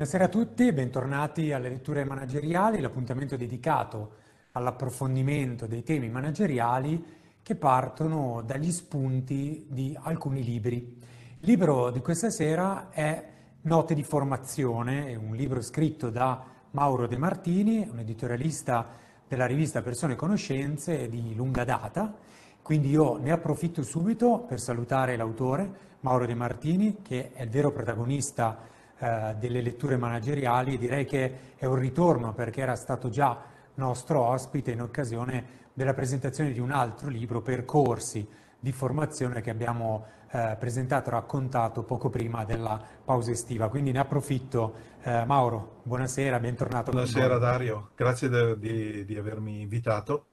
Buonasera a tutti e bentornati alle letture manageriali, l'appuntamento dedicato all'approfondimento dei temi manageriali che partono dagli spunti di alcuni libri. Il libro di questa sera è Note di formazione, è un libro scritto da Mauro De Martini, un editorialista della rivista Persone e Conoscenze di lunga data, quindi io ne approfitto subito per salutare l'autore Mauro De Martini che è il vero protagonista eh, delle letture manageriali e direi che è un ritorno perché era stato già nostro ospite in occasione della presentazione di un altro libro, Percorsi di formazione che abbiamo eh, presentato e raccontato poco prima della pausa estiva. Quindi ne approfitto. Eh, Mauro, buonasera, bentornato. Buonasera Dario, grazie de, di, di avermi invitato.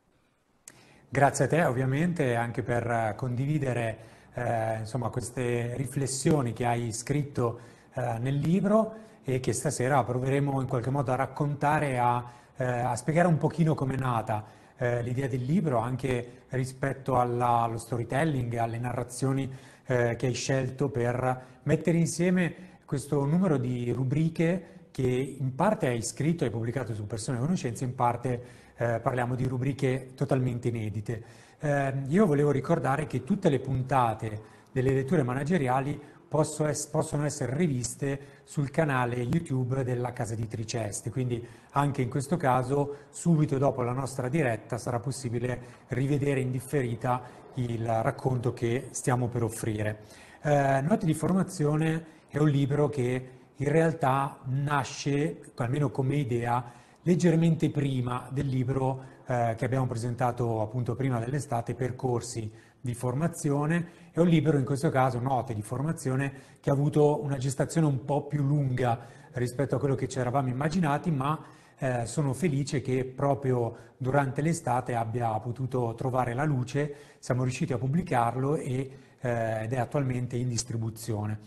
Grazie a te ovviamente anche per condividere eh, insomma, queste riflessioni che hai scritto eh, nel libro e che stasera proveremo in qualche modo a raccontare, a, eh, a spiegare un pochino come è nata eh, l'idea del libro, anche rispetto alla, allo storytelling, alle narrazioni eh, che hai scelto per mettere insieme questo numero di rubriche che in parte hai scritto e pubblicato su Persone e Conoscenze, in parte eh, parliamo di rubriche totalmente inedite. Eh, io volevo ricordare che tutte le puntate delle letture manageriali possono essere riviste sul canale YouTube della casa editrice Est, quindi anche in questo caso subito dopo la nostra diretta sarà possibile rivedere in differita il racconto che stiamo per offrire. Eh, Note di formazione è un libro che in realtà nasce, almeno come idea, leggermente prima del libro eh, che abbiamo presentato appunto prima dell'estate, Percorsi di formazione e un libro in questo caso note di formazione che ha avuto una gestazione un po' più lunga rispetto a quello che ci eravamo immaginati, ma eh, sono felice che proprio durante l'estate abbia potuto trovare la luce, siamo riusciti a pubblicarlo e, eh, ed è attualmente in distribuzione.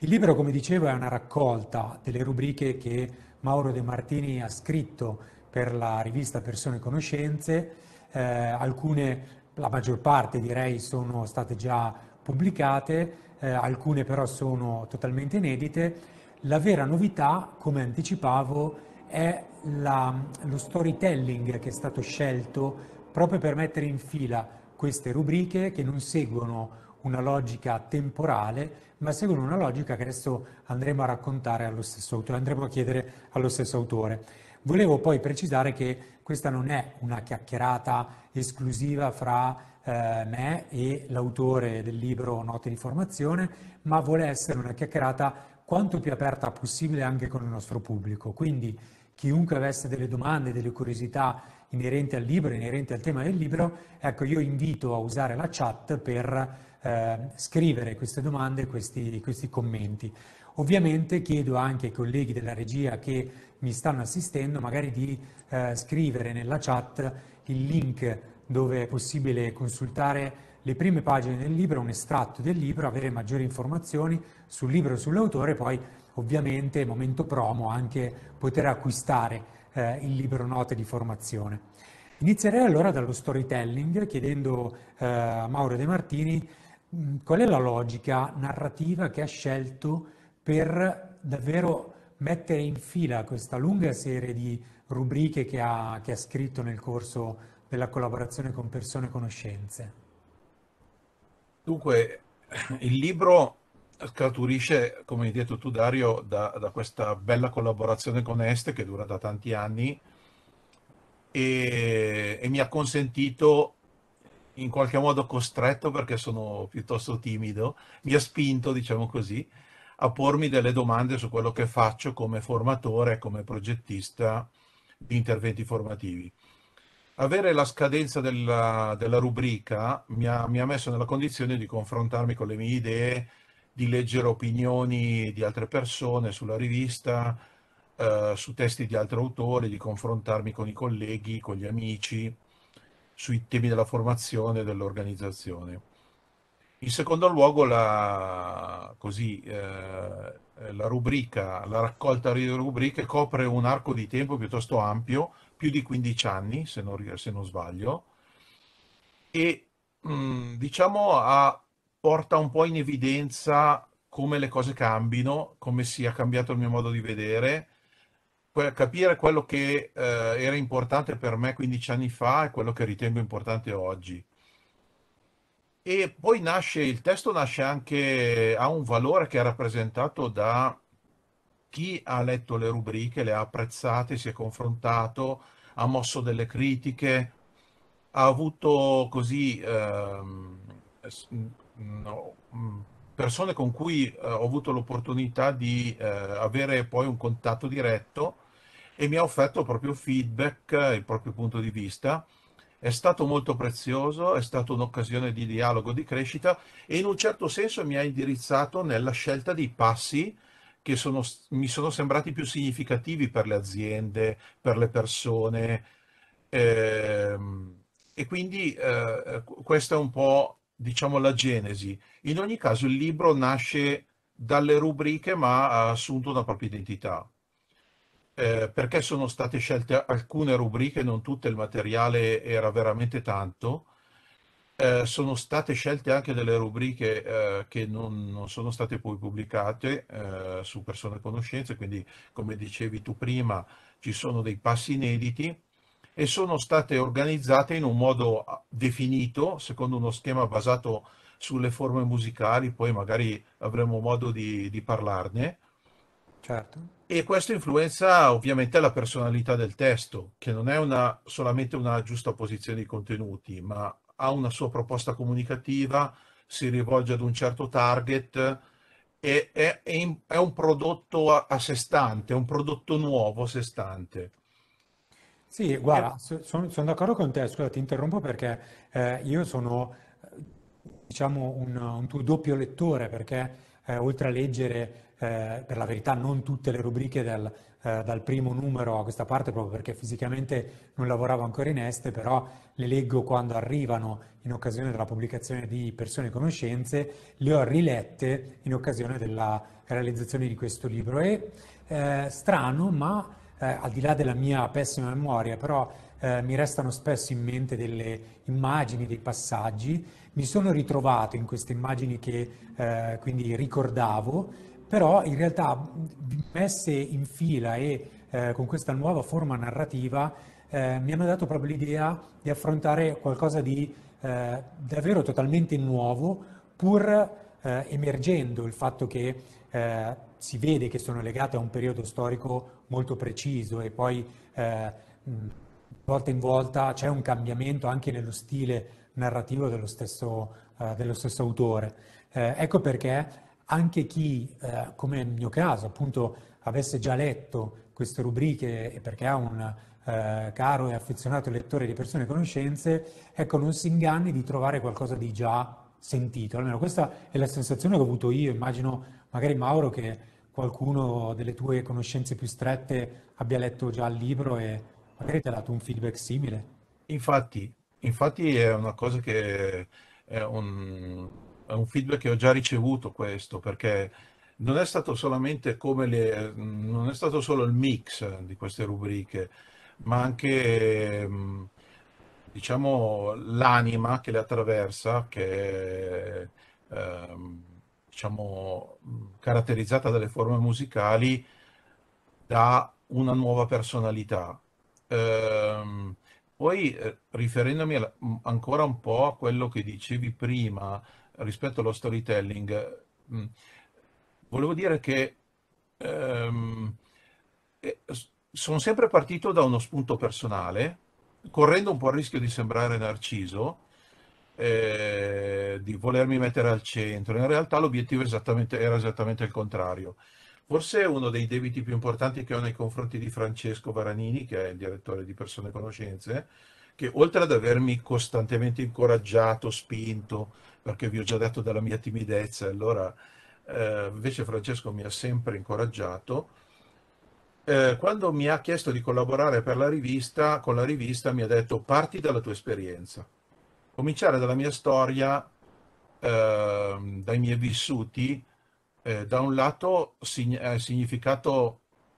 Il libro, come dicevo, è una raccolta delle rubriche che Mauro De Martini ha scritto per la rivista Persone e Conoscenze, eh, alcune la maggior parte direi sono state già pubblicate, eh, alcune però sono totalmente inedite. La vera novità, come anticipavo, è la, lo storytelling che è stato scelto proprio per mettere in fila queste rubriche che non seguono una logica temporale, ma seguono una logica che adesso andremo a raccontare allo stesso autore, andremo a chiedere allo stesso autore. Volevo poi precisare che questa non è una chiacchierata esclusiva fra eh, me e l'autore del libro Note di formazione, ma vuole essere una chiacchierata quanto più aperta possibile anche con il nostro pubblico. Quindi chiunque avesse delle domande, delle curiosità inerente al libro, inerente al tema del libro, ecco io invito a usare la chat per eh, scrivere queste domande, questi, questi commenti. Ovviamente chiedo anche ai colleghi della regia che mi stanno assistendo magari di eh, scrivere nella chat il link dove è possibile consultare le prime pagine del libro, un estratto del libro, avere maggiori informazioni sul libro e sull'autore, poi ovviamente momento promo anche poter acquistare eh, il libro note di formazione. Inizierei allora dallo storytelling chiedendo eh, a Mauro De Martini mh, mm, qual è la logica narrativa che ha scelto per davvero mettere in fila questa lunga serie di rubriche che ha, che ha scritto nel corso della collaborazione con persone e conoscenze. Dunque, il libro scaturisce, come hai detto tu Dario, da, da, questa bella collaborazione con Est che dura da tanti anni e, e mi ha consentito, in qualche modo costretto perché sono piuttosto timido, mi ha spinto, diciamo così, a pormi delle domande su quello che faccio come formatore, come progettista di interventi formativi avere la scadenza della, della rubrica mi ha, mi ha, messo nella condizione di confrontarmi con le mie idee di leggere opinioni di altre persone sulla rivista, eh, su testi di altri autori, di confrontarmi con i colleghi, con gli amici, sui temi della formazione e dell'organizzazione. In secondo luogo la, così, eh, la, rubrica, la raccolta di rubriche copre un arco di tempo piuttosto ampio, più di 15 anni se non, se non sbaglio, e mh, mm, diciamo ha porta un po' in evidenza come le cose cambino, come sia cambiato il mio modo di vedere, capire quello che eh, era importante per me 15 anni fa e quello che ritengo importante oggi. E poi nasce, il testo nasce anche, ha un valore che è rappresentato da chi ha letto le rubriche, le ha apprezzate, si è confrontato, ha mosso delle critiche, ha avuto così... Ehm, Mm, mm, persone con cui eh, ho avuto l'opportunità di eh, avere poi un contatto diretto e mi ha offerto il proprio feedback, il proprio punto di vista. È stato molto prezioso, è stata un'occasione di dialogo, di crescita e in un certo senso mi ha indirizzato nella scelta dei passi che sono, mi sono sembrati più significativi per le aziende, per le persone. Eh, e quindi eh, eh questo è un po' diciamo, la genesi. In ogni caso il libro nasce dalle rubriche ma ha assunto una propria identità. Eh, perché sono state scelte alcune rubriche, non tutte, il materiale era veramente tanto. Eh, sono state scelte anche delle rubriche eh, che non, non, sono state poi pubblicate eh, su persone conoscenze, quindi come dicevi tu prima ci sono dei passi inediti e sono state organizzate in un modo ah, definito, secondo uno schema basato sulle forme musicali, poi magari avremo modo di, di parlarne. Certo. E questo influenza ovviamente la personalità del testo, che non è una, solamente una giusta posizione di contenuti, ma ha una sua proposta comunicativa, si rivolge ad un certo target e è, è, è un prodotto a, a sé stante, un prodotto nuovo a sé stante. Sì, eh, guarda, eh. sono sono d'accordo con te, scusa, ti interrompo perché eh, io sono, diciamo, un, un tuo doppio lettore perché eh, oltre a leggere, eh, per la verità, non tutte le rubriche del- eh, dal primo numero a questa parte, proprio perché fisicamente non lavoravo ancora in Este, però le leggo quando arrivano in occasione della pubblicazione di Persone e Conoscenze, le ho rilette in occasione della realizzazione di questo libro. E eh, strano, ma eh, al di là della mia pessima memoria, però eh, mi restano spesso in mente delle immagini, dei passaggi. Mi sono ritrovato in queste immagini che eh, quindi ricordavo, però in realtà messe in fila e eh, con questa nuova forma narrativa eh, mi hanno dato proprio l'idea di affrontare qualcosa di eh, davvero totalmente nuovo, pur emergendo il fatto che eh, si vede che sono legate a un periodo storico molto preciso e poi eh, volta in volta c'è un cambiamento anche nello stile narrativo dello stesso, eh, dello stesso autore. Eh, ecco perché anche chi, eh, come nel mio caso, appunto avesse già letto queste rubriche e perché ha un eh, caro e affezionato lettore di persone e conoscenze, ecco, non si inganni di trovare qualcosa di già sentito. Almeno questa è la sensazione che ho avuto io, immagino magari Mauro che qualcuno delle tue conoscenze più strette abbia letto già il libro e magari ti ha dato un feedback simile. Infatti, infatti è una cosa che è un, è un feedback che ho già ricevuto questo perché non è stato solamente come le, non è stato solo il mix di queste rubriche, ma anche diciamo l'anima che le attraversa, che ehm, diciamo, mm, caratterizzata dalle forme musicali da una nuova personalità. Ehm, poi, eh, riferendomi mm, ancora un po' a quello che dicevi prima rispetto allo storytelling, mm, volevo dire che ehm, eh, sono sempre partito da uno spunto personale, correndo un po' il rischio di sembrare narciso, eh, di volermi mettere al centro. In realtà l'obiettivo esattamente, era esattamente il contrario. Forse uno dei debiti più importanti che ho nei confronti di Francesco Varanini, che è il direttore di Persone e Conoscenze, che oltre ad avermi costantemente incoraggiato, spinto, perché vi ho già detto della mia timidezza, allora eh, invece Francesco mi ha sempre incoraggiato, eh, quando mi ha chiesto di collaborare per la rivista, con la rivista mi ha detto parti dalla tua esperienza cominciare dalla mia storia, eh, dai miei vissuti, eh, da un lato eh,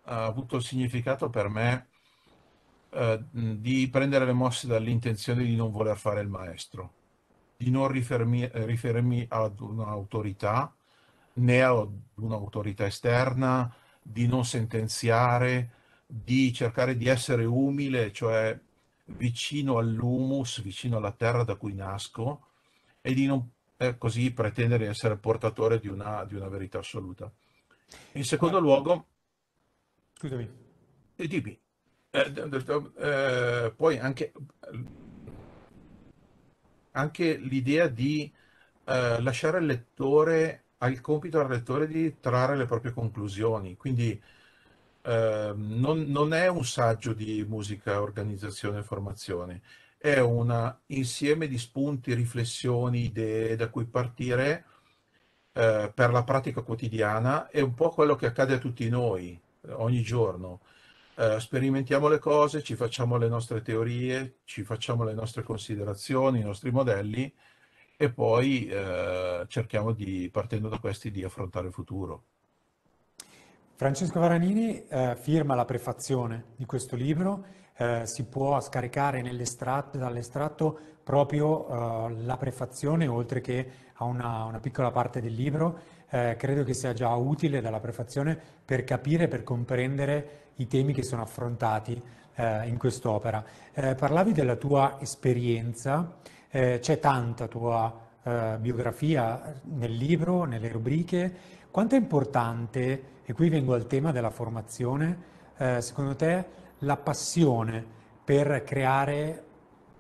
ha avuto il significato per me eh, di prendere le mosse dall'intenzione di non voler fare il maestro, di non rifermi, eh, riferirmi ad un'autorità né ad un'autorità esterna, di non sentenziare, di cercare di essere umile, cioè vicino all'humus, vicino alla terra da cui nasco e di non eh, così pretendere di essere portatore di una, di una verità assoluta. In secondo ah, luogo... Scusami. E dimmi. Eh, eh, poi anche, anche l'idea di eh, lasciare il lettore, al compito al lettore di trarre le proprie conclusioni, quindi Ehm, non, non, è un saggio di musica, organizzazione e formazione, è un insieme di spunti, riflessioni, idee da cui partire eh, per la pratica quotidiana è un po' quello che accade a tutti noi ogni giorno. Eh, sperimentiamo le cose, ci facciamo le nostre teorie, ci facciamo le nostre considerazioni, i nostri modelli e poi eh, cerchiamo di, partendo da questi, di affrontare il futuro. Francesco Varanini eh, firma la prefazione di questo libro, eh, si può scaricare dall'estratto proprio eh, la prefazione oltre che a una, una piccola parte del libro. Eh, credo che sia già utile dalla prefazione per capire, per comprendere i temi che sono affrontati eh, in quest'opera. Eh, parlavi della tua esperienza, c'è tanta tua biografia nel libro, nelle rubriche. Quanto è importante e qui vengo al tema della formazione. Eh, secondo te la passione per creare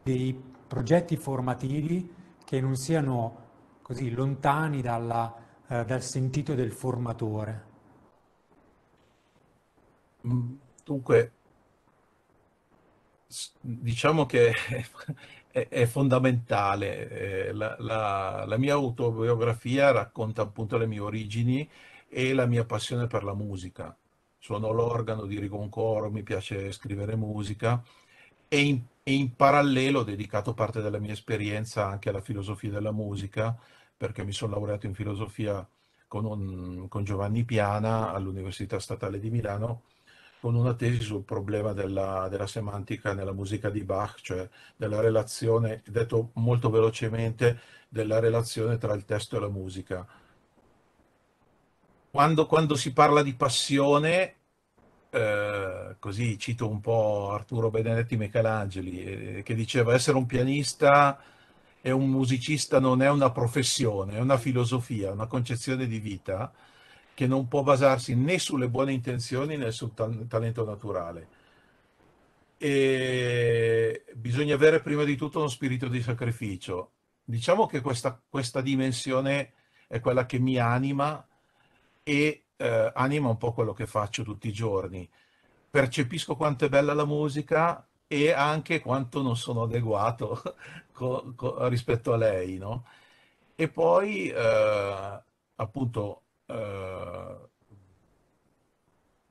dei progetti formativi che non siano così lontani dalla, eh, dal sentito del formatore? Mm, dunque, diciamo che è, fondamentale. Eh, la, la, la, mia autobiografia racconta appunto le mie origini e la mia passione per la musica. Suono l'organo, dirigo un coro, mi piace scrivere musica e in, e in parallelo ho dedicato parte della mia esperienza anche alla filosofia della musica, perché mi sono laureato in filosofia con, un, con, Giovanni Piana all'Università Statale di Milano con una tesi sul problema della, della, semantica nella musica di Bach, cioè della relazione, detto molto velocemente, della relazione tra il testo e la musica quando, quando si parla di passione, eh, così cito un po' Arturo Benedetti Michelangeli, eh, che diceva essere un pianista e un musicista non è una professione, è una filosofia, una concezione di vita che non può basarsi né sulle buone intenzioni né sul tal- talento naturale. E bisogna avere prima di tutto uno spirito di sacrificio. Diciamo che questa, questa dimensione è quella che mi anima e eh, anima un po' quello che faccio tutti i giorni. Percepisco quanto è bella la musica e anche quanto non sono adeguato co- co- rispetto a lei, no? E poi, eh, appunto, eh,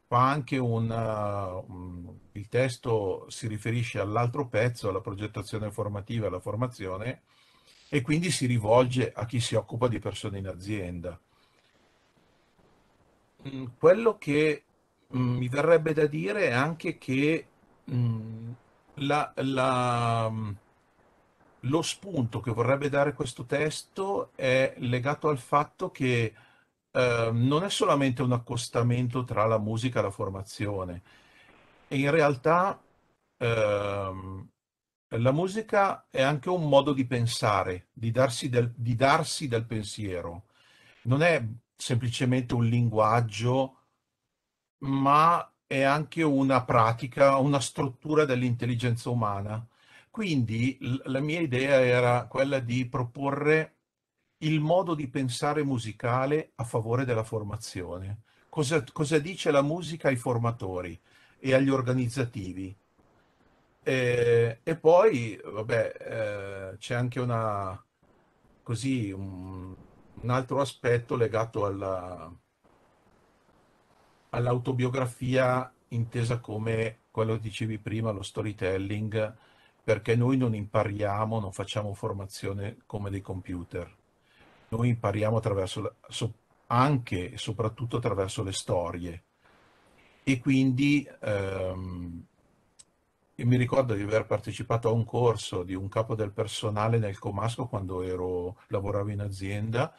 fa anche un... Mm, il testo si riferisce all'altro pezzo, alla progettazione formativa, alla formazione, e quindi si rivolge a chi si occupa di persone in azienda Mm, quello che mm, mi verrebbe da dire è anche che mm, la, la, lo spunto che vorrebbe dare questo testo è legato al fatto che eh, non è solamente un accostamento tra la musica e la formazione, e in realtà eh, la musica è anche un modo di pensare, di darsi del, di darsi del pensiero. Non è semplicemente un linguaggio, ma è anche una pratica, una struttura dell'intelligenza umana. Quindi la mia idea era quella di proporre il modo di pensare musicale a favore della formazione. Cosa, cosa dice la musica ai formatori e agli organizzativi? E, e poi, vabbè, eh, c'è anche una, così, un, un altro aspetto legato alla, all'autobiografia intesa come quello che dicevi prima, lo storytelling, perché noi non impariamo, non facciamo formazione come dei computer. Noi impariamo attraverso, anche e soprattutto attraverso le storie. E quindi ehm, mi ricordo di aver partecipato a un corso di un capo del personale nel Comasco quando ero, lavoravo in azienda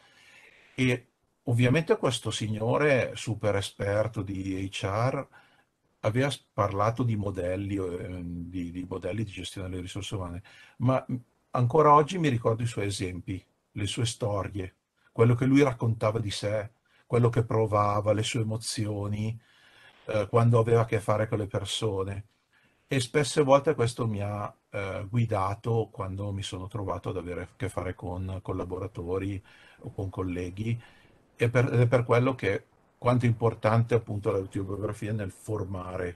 e ovviamente questo signore super esperto di HR aveva parlato di modelli, eh, di, di modelli di gestione delle risorse umane, ma ancora oggi mi ricordo i suoi esempi, le sue storie, quello che lui raccontava di sé, quello che provava, le sue emozioni, eh, quando aveva a che fare con le persone. E spesse volte questo mi ha eh, guidato quando mi sono trovato ad avere a che fare con collaboratori, o con colleghi e per, ed è per quello che quanto è importante appunto l'autobiografia nel formare.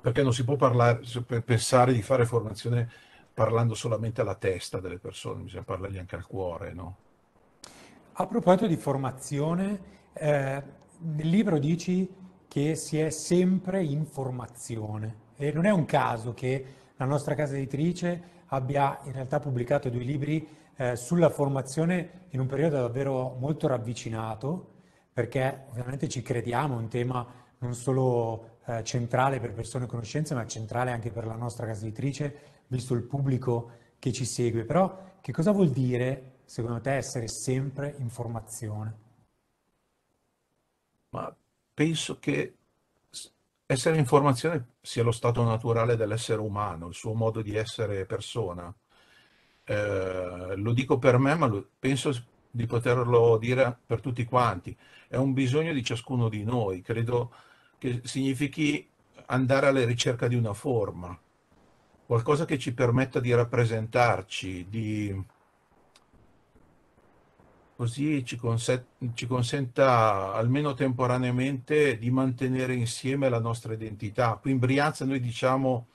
Perché non si può parlare, pensare di fare formazione parlando solamente alla testa delle persone, bisogna parlargli anche al cuore, no? A proposito di formazione, eh, nel libro dici che si è sempre in formazione e non è un caso che la nostra casa editrice abbia in realtà pubblicato due libri eh, sulla formazione in un periodo davvero molto ravvicinato, perché ovviamente ci crediamo, è un tema non solo eh, centrale per persone e conoscenze, ma centrale anche per la nostra casa editrice, visto il pubblico che ci segue. Però che cosa vuol dire, secondo te, essere sempre in formazione? Ma penso che essere in formazione sia lo stato naturale dell'essere umano, il suo modo di essere persona. Eh, lo dico per me, ma lo, penso di poterlo dire per tutti quanti, è un bisogno di ciascuno di noi, credo che significhi andare alla ricerca di una forma, qualcosa che ci permetta di rappresentarci, di... così ci, conse... ci consenta almeno temporaneamente di mantenere insieme la nostra identità. Qui in Brianza noi diciamo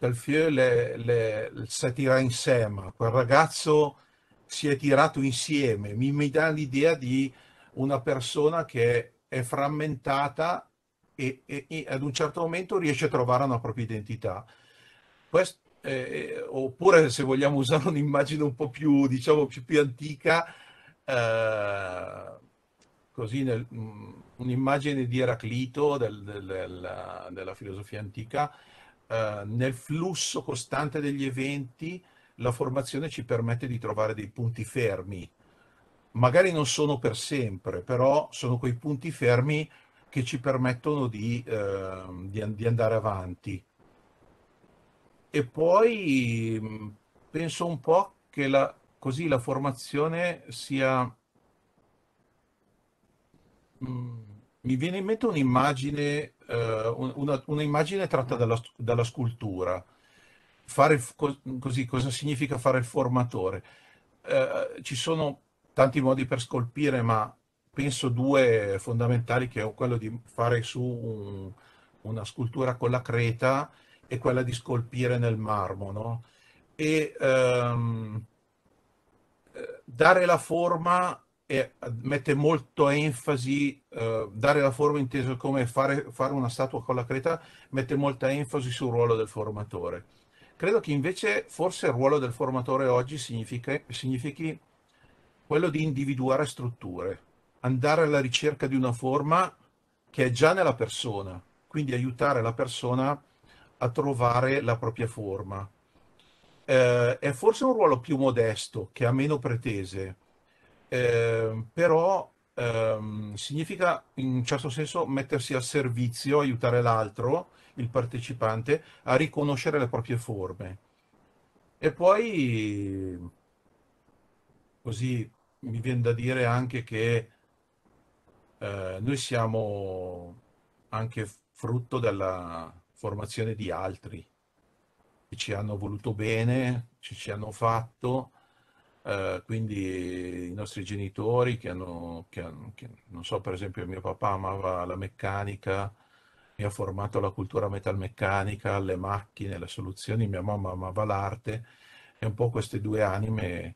dal le, si tira insieme, quel ragazzo si è tirato insieme, mi, mi dà l'idea di una persona che è frammentata e, e, e, ad un certo momento riesce a trovare una propria identità. Questo, eh, eh, oppure se vogliamo usare un'immagine un po' più, diciamo, più, più antica, eh, così nel, mh, mm, un'immagine di Eraclito del, del, della, della filosofia antica, eh, nel flusso costante degli eventi la formazione ci permette di trovare dei punti fermi. Magari non sono per sempre, però sono quei punti fermi che ci permettono di, eh, di, di andare avanti. E poi penso un po' che la, così la formazione sia... mi viene in mente un'immagine uh, una, una, immagine tratta dalla, dalla scultura. Fare co- così, cosa significa fare il formatore? Uh, ci sono tanti modi per scolpire, ma penso due fondamentali che è quello di fare su un, una scultura con la creta e quella di scolpire nel marmo, no? E um, dare la forma e mette molto enfasi, eh, dare la forma intesa come fare, fare, una statua con la creta, mette molta enfasi sul ruolo del formatore. Credo che invece forse il ruolo del formatore oggi significhi, significhi quello di individuare strutture, andare alla ricerca di una forma che è già nella persona, quindi aiutare la persona a trovare la propria forma. Eh, è forse un ruolo più modesto, che ha meno pretese, Ehm, però ehm, significa in un certo senso mettersi al servizio, aiutare l'altro, il partecipante, a riconoscere le proprie forme. E poi, così mi viene da dire anche che eh, noi siamo anche frutto della formazione di altri che ci hanno voluto bene, ci, ci hanno fatto eh, quindi i nostri genitori che hanno, che hanno che, non so, per esempio mio papà amava la meccanica, mi ha formato la cultura metalmeccanica, le macchine, le soluzioni, mia mamma amava l'arte e un po' queste due anime.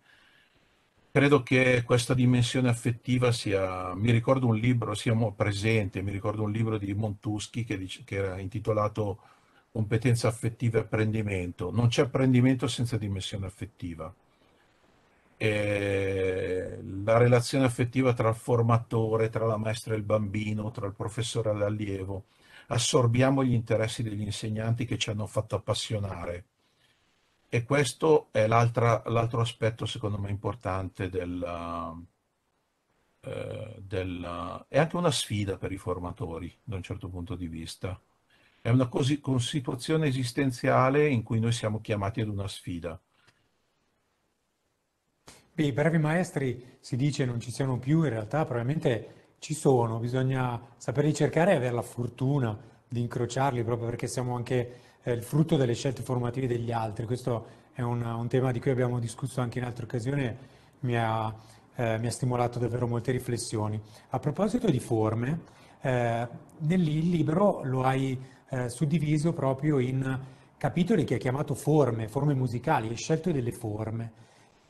Credo che questa dimensione affettiva sia, mi ricordo un libro, siamo presenti, mi ricordo un libro di Montuschi che, dice, che era intitolato Competenza affettiva e apprendimento. Non c'è apprendimento senza dimensione affettiva eh, la relazione affettiva tra il formatore, tra la maestra e il bambino, tra il professore e l'allievo. Assorbiamo gli interessi degli insegnanti che ci hanno fatto appassionare. E questo è l'altro aspetto secondo me importante della, eh, della, è anche una sfida per i formatori da un certo punto di vista. È una situazione esistenziale in cui noi siamo chiamati ad una sfida. Beh, i bravi maestri si dice non ci siano più, in realtà probabilmente ci sono, bisogna saperli cercare e avere la fortuna di incrociarli proprio perché siamo anche eh, il frutto delle scelte formative degli altri. Questo è un, un tema di cui abbiamo discusso anche in altre occasioni, mi ha, eh, mi ha stimolato davvero molte riflessioni. A proposito di forme, eh, nel libro lo hai eh, suddiviso proprio in capitoli che hai chiamato forme, forme musicali, hai scelto delle forme.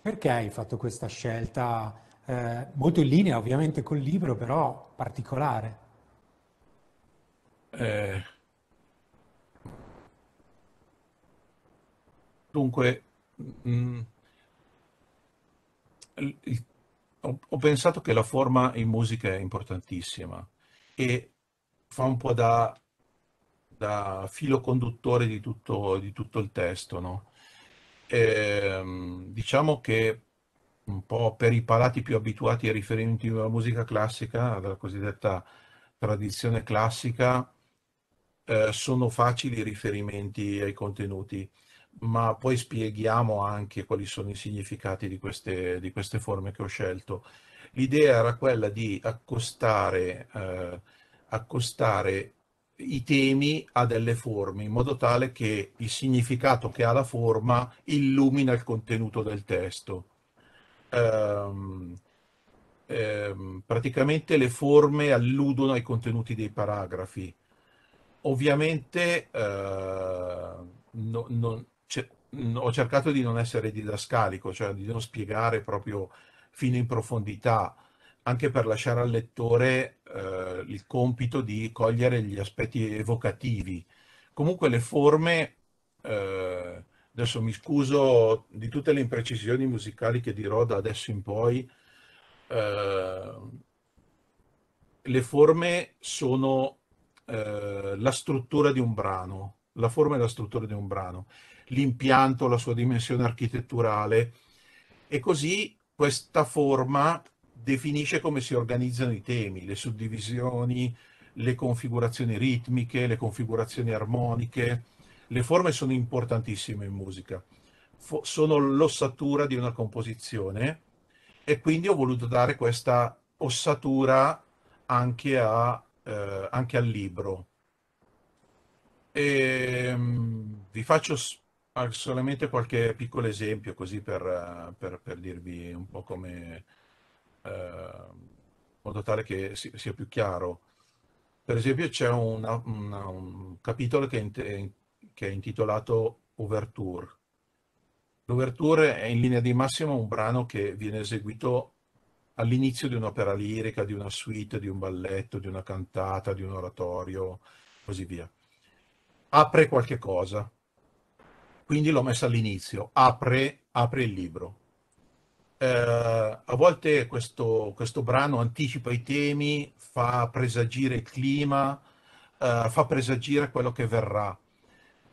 Perché hai fatto questa scelta eh, molto in linea ovviamente col libro, però particolare? Eh, dunque, mh, mm, il, ho, ho, pensato che la forma in musica è importantissima e fa un po' da, da filo conduttore di tutto, di tutto il testo, no? ehm, diciamo che un po' per i palati più abituati ai riferimenti alla musica classica, alla cosiddetta tradizione classica, eh, sono facili i riferimenti ai contenuti, ma poi spieghiamo anche quali sono i significati di queste, di queste forme che ho scelto. L'idea era quella di accostare, eh, accostare i temi a delle forme, in modo tale che il significato che ha la forma illumina il contenuto del testo. Ehm, ehm, praticamente le forme alludono ai contenuti dei paragrafi. Ovviamente eh, no, non, mm, ho cercato di non essere didascalico, cioè di non spiegare proprio fino in profondità anche per lasciare al lettore eh, il compito di cogliere gli aspetti evocativi. Comunque le forme, eh, adesso mi scuso di tutte le imprecisioni musicali che dirò da adesso in poi, eh, le forme sono eh, la struttura di un brano, la forma e la struttura di un brano, l'impianto, la sua dimensione architetturale e così questa forma definisce come si organizzano i temi, le suddivisioni, le configurazioni ritmiche, le configurazioni armoniche. Le forme sono importantissime in musica, Fo sono l'ossatura di una composizione e quindi ho voluto dare questa ossatura anche, a, eh, anche al libro. E, ehm, vi faccio solamente qualche piccolo esempio così per, per, per dirvi un po' come, Ehm, in modo tale che sia più chiaro. Per esempio c'è una, una, un capitolo che è, che è intitolato Overture. L'Overture è in linea di massima un brano che viene eseguito all'inizio di un'opera lirica, di una suite, di un balletto, di una cantata, di un oratorio, così via. Apre qualche cosa. Quindi l'ho messa all'inizio, apre, apre il libro. Eh, a volte questo, questo, brano anticipa i temi, fa presagire il clima, eh, fa presagire quello che verrà,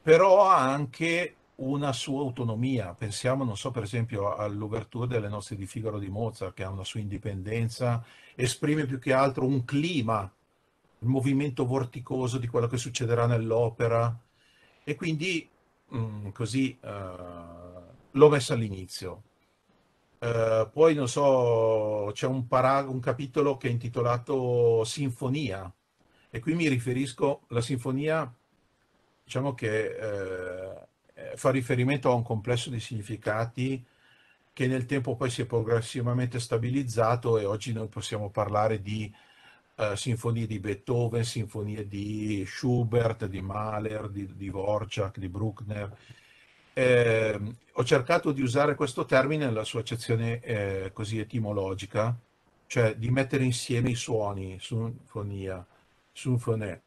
però ha anche una sua autonomia. Pensiamo, non so, per esempio all'ouverture delle nozze di Figaro di Mozart, che ha una sua indipendenza, esprime più che altro un clima, il movimento vorticoso di quello che succederà nell'opera e quindi mh, mm, così eh, l'ho messo all'inizio. Eh, poi, non so, c'è un, parag- un capitolo che è intitolato Sinfonia, e qui mi riferisco, alla sinfonia diciamo che eh, eh, fa riferimento a un complesso di significati che nel tempo poi si è progressivamente stabilizzato e oggi noi possiamo parlare di eh, sinfonie di Beethoven, sinfonie di Schubert, di Mahler, di, di Vorjak, di Bruckner eh, ho cercato di usare questo termine nella sua accezione eh, così etimologica, cioè di mettere insieme i suoni, sinfonia, sinfonè,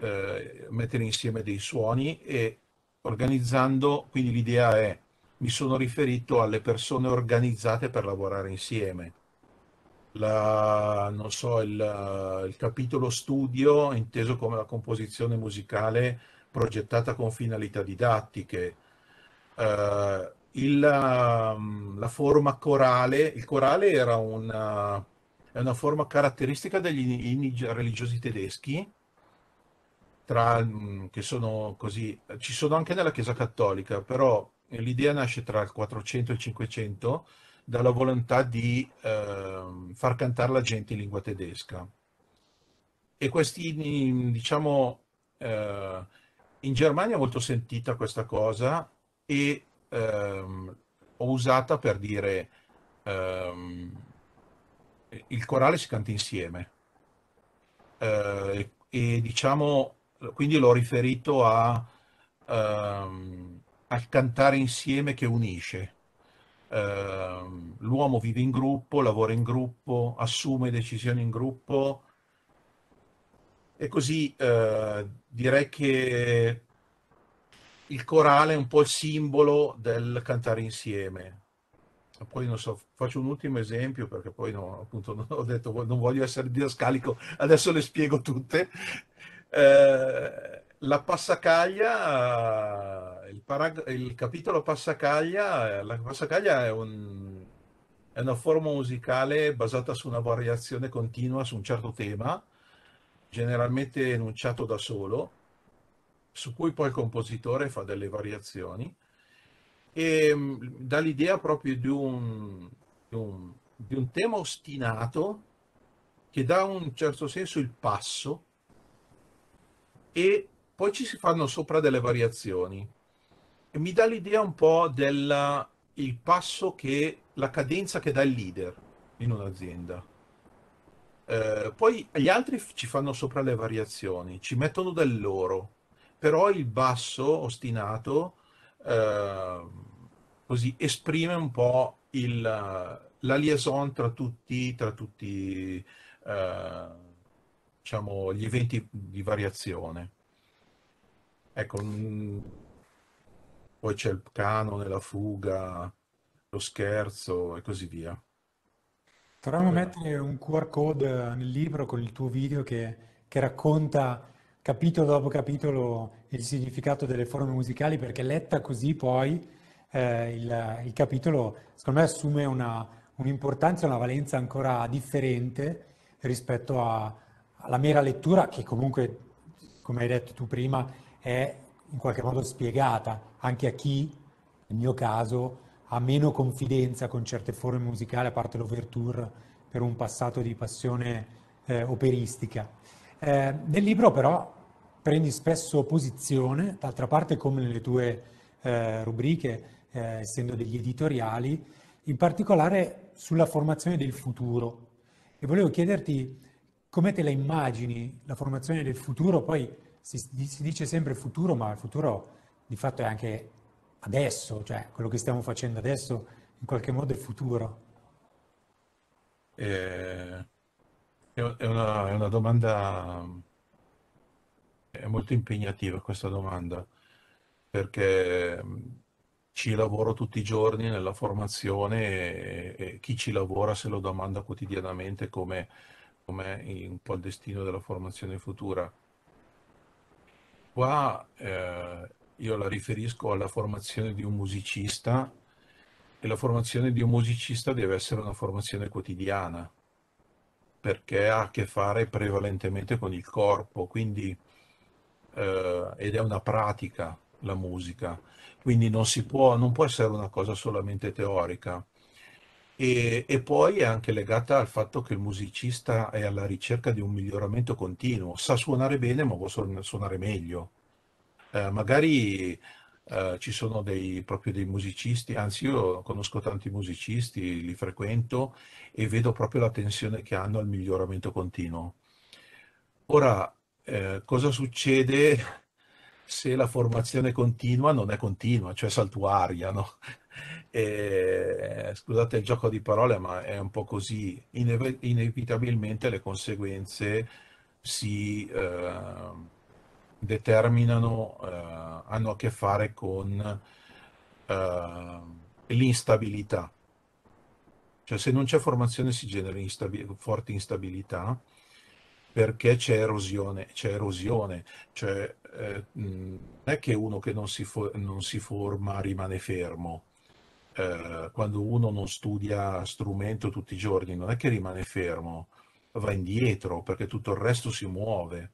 eh, mettere insieme dei suoni e organizzando, quindi l'idea è, mi sono riferito alle persone organizzate per lavorare insieme. La, so, il, il capitolo studio inteso come la composizione musicale progettata con finalità didattiche, eh, il, um, la forma corale, il corale era una, uh, una forma caratteristica degli inni religiosi tedeschi, tra, mm, che sono così, ci sono anche nella Chiesa Cattolica, però l'idea nasce tra il 400 e il 500 dalla volontà di eh, far cantare la gente in lingua tedesca. E questi, mm, diciamo, eh, in Germania è molto sentita questa cosa, e ehm, ho usata per dire ehm, il corale si canta insieme eh, e diciamo quindi l'ho riferito a, ehm, al cantare insieme che unisce. Ehm, l'uomo vive in gruppo, lavora in gruppo, assume decisioni in gruppo e così eh, direi che il corale è un po' il simbolo del cantare insieme. Poi non so, faccio un ultimo esempio perché poi no, appunto non ho detto non voglio essere didascalico, adesso le spiego tutte. Eh, la passacaglia, il, parag- il, capitolo passacaglia, la passacaglia è, un, è una forma musicale basata su una variazione continua su un certo tema, generalmente enunciato da solo su cui poi il compositore fa delle variazioni e mm, dà l'idea proprio di un, di, un, di un, tema ostinato che dà un certo senso il passo e poi ci si fanno sopra delle variazioni e mi dà l'idea un po' del passo che la cadenza che dà il leader in un'azienda eh, poi gli altri ci fanno sopra le variazioni ci mettono del loro però il basso ostinato eh, così esprime un po' il, la liaison tra tutti, tra tutti eh, diciamo, gli eventi di variazione. Ecco, mm, poi c'è il canone, la fuga, lo scherzo e così via. Torniamo a mettere un QR code eh, nel libro con il tuo video che, che racconta capitolo dopo capitolo il significato delle forme musicali perché letta così poi eh, il, il, capitolo secondo me assume una, un'importanza, una valenza ancora differente rispetto a, alla mera lettura che comunque, come hai detto tu prima, è in qualche modo spiegata anche a chi, nel mio caso, ha meno confidenza con certe forme musicali, a parte l'ouverture per un passato di passione eh, operistica. Eh, nel libro però prendi spesso posizione, d'altra parte come nelle tue eh, rubriche, eh, essendo degli editoriali, in particolare sulla formazione del futuro. E volevo chiederti come te la immagini, la formazione del futuro, poi si, si dice sempre futuro, ma il futuro di fatto è anche adesso, cioè quello che stiamo facendo adesso in qualche modo è futuro. Eh, è una, è una domanda, è molto impegnativa questa domanda, perché mm, ci lavoro tutti i giorni nella formazione e, e chi ci lavora se lo domanda quotidianamente come, è un po' il destino della formazione futura. Qua eh, io la riferisco alla formazione di un musicista e la formazione di un musicista deve essere una formazione quotidiana perché ha a che fare prevalentemente con il corpo, quindi, eh, ed è una pratica la musica, quindi non, si può, non può essere una cosa solamente teorica. E, e, poi è anche legata al fatto che il musicista è alla ricerca di un miglioramento continuo, sa suonare bene ma può suonare meglio. Eh, magari eh, ci sono dei, proprio dei musicisti, anzi io conosco tanti musicisti, li frequento e vedo proprio la tensione che hanno al miglioramento continuo. Ora, eh, cosa succede se la formazione continua non è continua, cioè saltuaria, no? E, eh, scusate il gioco di parole, ma è un po' così. Inev inevitabilmente le conseguenze si... Eh, determinano, eh, hanno a che fare con eh, l'instabilità. Cioè se non c'è formazione si genera instabil forte instabilità perché c'è erosione, c'è erosione, cioè eh, non è che uno che non si, non si forma rimane fermo, eh, quando uno non studia strumento tutti i giorni, non è che rimane fermo, va indietro perché tutto il resto si muove.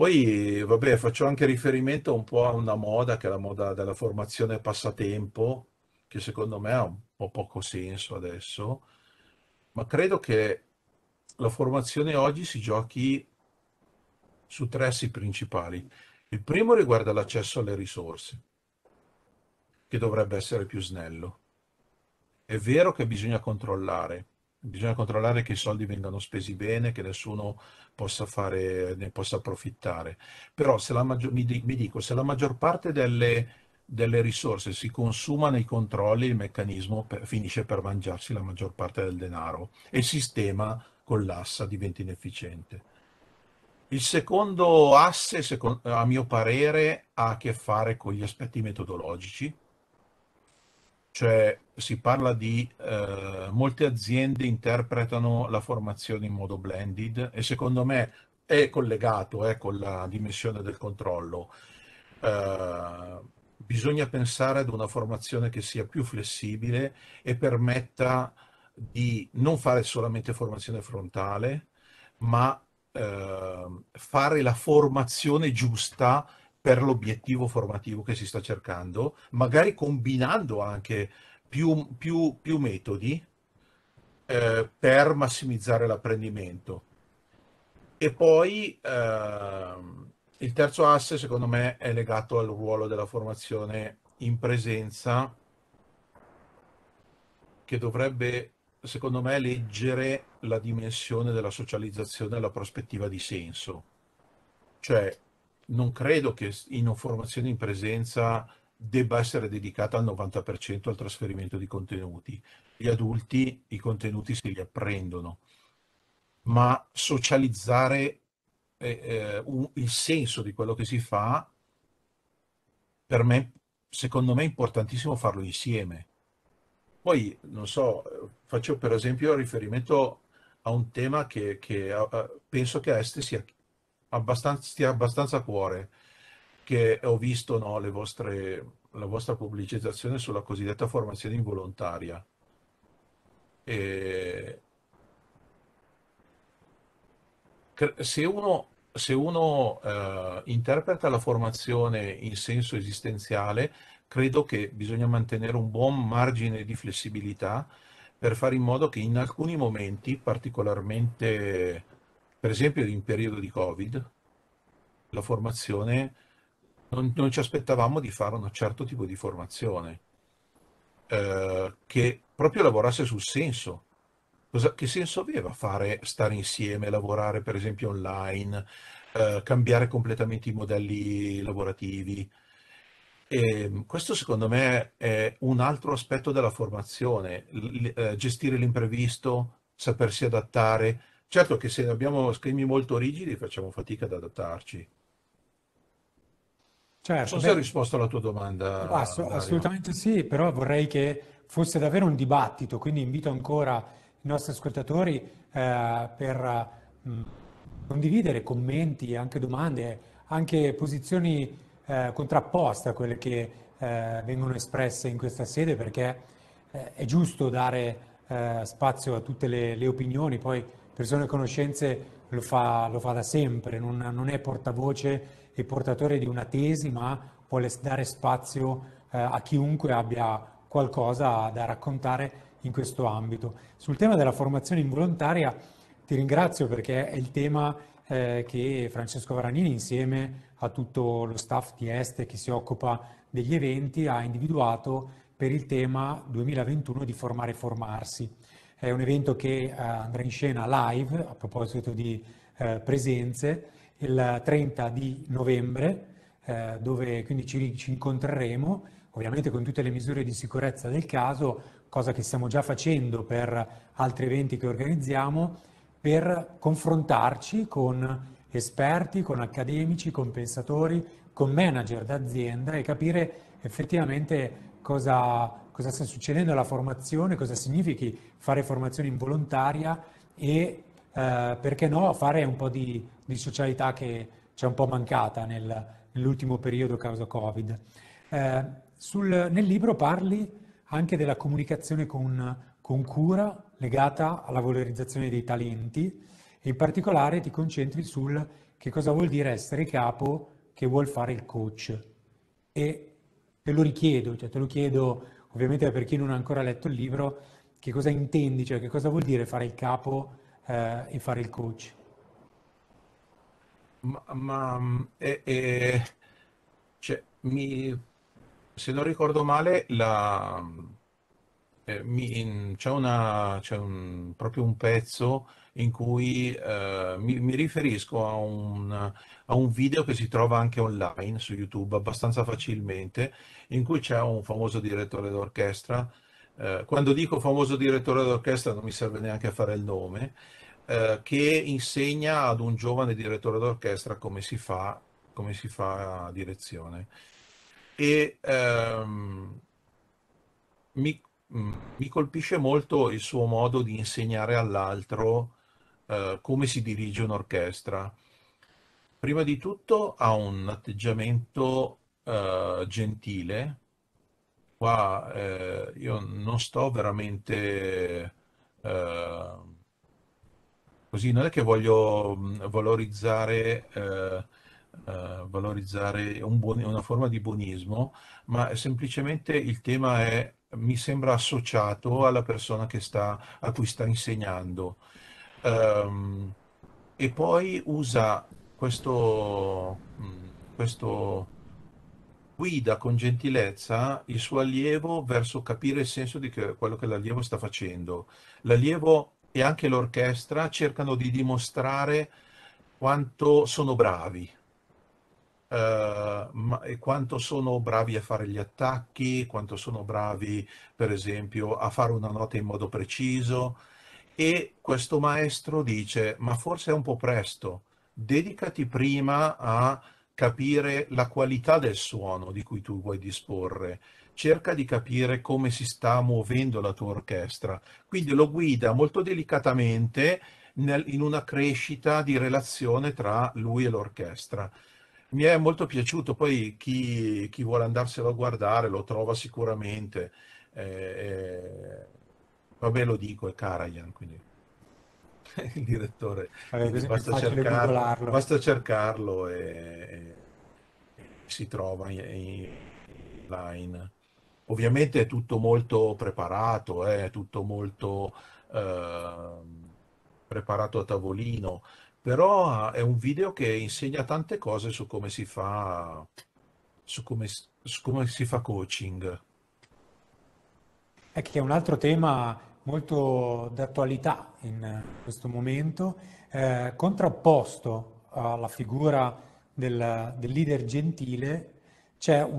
Poi, vabbè, faccio anche riferimento un po' a una moda che è la moda della formazione passatempo, che secondo me ha un po' poco senso adesso, ma credo che la formazione oggi si giochi su tre assi principali. Il primo riguarda l'accesso alle risorse, che dovrebbe essere più snello. È vero che bisogna controllare, Bisogna controllare che i soldi vengano spesi bene, che nessuno possa fare, ne possa approfittare. Però maggior, mi, dico, se la maggior parte delle, delle, risorse si consuma nei controlli, il meccanismo per, finisce per mangiarsi la maggior parte del denaro e il sistema collassa, diventa inefficiente. Il secondo asse, a mio parere, ha a che fare con gli aspetti metodologici, cioè si parla di eh, molte aziende interpretano la formazione in modo blended e secondo me è collegato eh, con la dimensione del controllo. Eh, bisogna pensare ad una formazione che sia più flessibile e permetta di non fare solamente formazione frontale, ma eh, fare la formazione giusta per l'obiettivo formativo che si sta cercando, magari combinando anche più, più, più metodi eh, per massimizzare l'apprendimento. E poi eh, il terzo asse, secondo me, è legato al ruolo della formazione in presenza, che dovrebbe, secondo me, leggere la dimensione della socializzazione la prospettiva di senso. Cioè, non credo che in formazione in presenza debba essere dedicata al 90% al trasferimento di contenuti. Gli adulti i contenuti se li apprendono, ma socializzare eh, eh, un, il senso di quello che si fa, per me, secondo me è importantissimo farlo insieme. Poi, non so, faccio per esempio riferimento a un tema che, che penso che a Este sia abbastanza, stia abbastanza a cuore che ho visto no, vostre, la vostra pubblicizzazione sulla cosiddetta formazione involontaria. E... Se uno, se uno eh, interpreta la formazione in senso esistenziale, credo che bisogna mantenere un buon margine di flessibilità per fare in modo che in alcuni momenti particolarmente per esempio in periodo di Covid, la formazione, non, non ci aspettavamo di fare un certo tipo di formazione eh, che proprio lavorasse sul senso. Cosa, che senso aveva fare, stare insieme, lavorare per esempio online, eh, cambiare completamente i modelli lavorativi? E ehm, questo secondo me è un altro aspetto della formazione, eh, gestire l'imprevisto, sapersi adattare, Certo che se abbiamo schemi molto rigidi facciamo fatica ad adattarci. Certo, non so se ho risposto alla tua domanda. Ass- assolutamente sì, però vorrei che fosse davvero un dibattito, quindi invito ancora i nostri ascoltatori eh, per mh, mm, condividere commenti, anche domande, anche posizioni eh, contrapposte a quelle che eh, vengono espresse in questa sede, perché eh, è giusto dare eh, spazio a tutte le, le opinioni, poi persone conoscenze lo fa, lo fa da sempre, non, non, è portavoce e portatore di una tesi, ma vuole dare spazio eh, a chiunque abbia qualcosa da raccontare in questo ambito. Sul tema della formazione involontaria ti ringrazio perché è il tema eh, che Francesco Varanini insieme a tutto lo staff di Este che si occupa degli eventi ha individuato per il tema 2021 di formare e formarsi. È un evento che eh, andrà in scena live, a proposito di eh, presenze, il 30 di novembre, eh, dove quindi ci, ci incontreremo, ovviamente con tutte le misure di sicurezza del caso, cosa che stiamo già facendo per altri eventi che organizziamo, per confrontarci con esperti, con accademici, con pensatori, con manager d'azienda e capire effettivamente cosa cosa sta succedendo alla formazione, cosa significhi fare formazione involontaria e eh, perché no fare un po' di, di socialità che ci è un po' mancata nel, nell'ultimo periodo causa Covid. Eh, sul, nel libro parli anche della comunicazione con, con cura legata alla valorizzazione dei talenti e in particolare ti concentri sul che cosa vuol dire essere capo che vuol fare il coach. E te lo richiedo, cioè te lo chiedo ovviamente per chi non ha ancora letto il libro, che cosa intendi, cioè che cosa vuol dire fare il capo eh, e fare il coach? Ma, ma mm, eh, eh, cioè, mi, se non ricordo male, la, eh, mi, in, c'è, una, c'è un, proprio un pezzo in cui eh, mi, mi, riferisco a un, a un, video che si trova anche online su YouTube abbastanza facilmente, in cui c'è un famoso direttore d'orchestra. Eh, quando dico famoso direttore d'orchestra non mi serve neanche a fare il nome, eh, che insegna ad un giovane direttore d'orchestra come si fa, come si fa a direzione. E ehm, mi mm, mi colpisce molto il suo modo di insegnare all'altro eh, come si dirige un'orchestra. Prima di tutto ha un atteggiamento eh, gentile, qua eh, io non sto veramente eh, così, non è che voglio valorizzare eh, valorizzare un buon, una forma di buonismo, ma semplicemente il tema è, mi sembra associato alla persona sta, a cui sta insegnando. Um, e poi usa questo, mm, questo guida con gentilezza il suo allievo verso capire il senso di che, quello che l'allievo sta facendo. L'allievo e anche l'orchestra cercano di dimostrare quanto sono bravi, Uh, ma, e quanto sono bravi a fare gli attacchi, quanto sono bravi per esempio a fare una nota in modo preciso e questo maestro dice ma forse è un po' presto, dedicati prima a capire la qualità del suono di cui tu vuoi disporre, cerca di capire come si sta muovendo la tua orchestra, quindi lo guida molto delicatamente nel, in una crescita di relazione tra lui e l'orchestra. Mi è molto piaciuto, poi chi, chi vuole andarselo a guardare lo trova sicuramente. Eh, eh Vabbè, lo dico, è Karajan, quindi il direttore. Vabbè, basta, cercarlo, basta, cercarlo, e, e si trova in, online. Ovviamente è tutto molto preparato, eh, è tutto molto eh, preparato a tavolino, però è un video che insegna tante cose su come si fa, su come, su come si fa coaching. È che è un altro tema molto d'attualità in questo momento, eh, contrapposto alla figura del, del leader gentile c'è un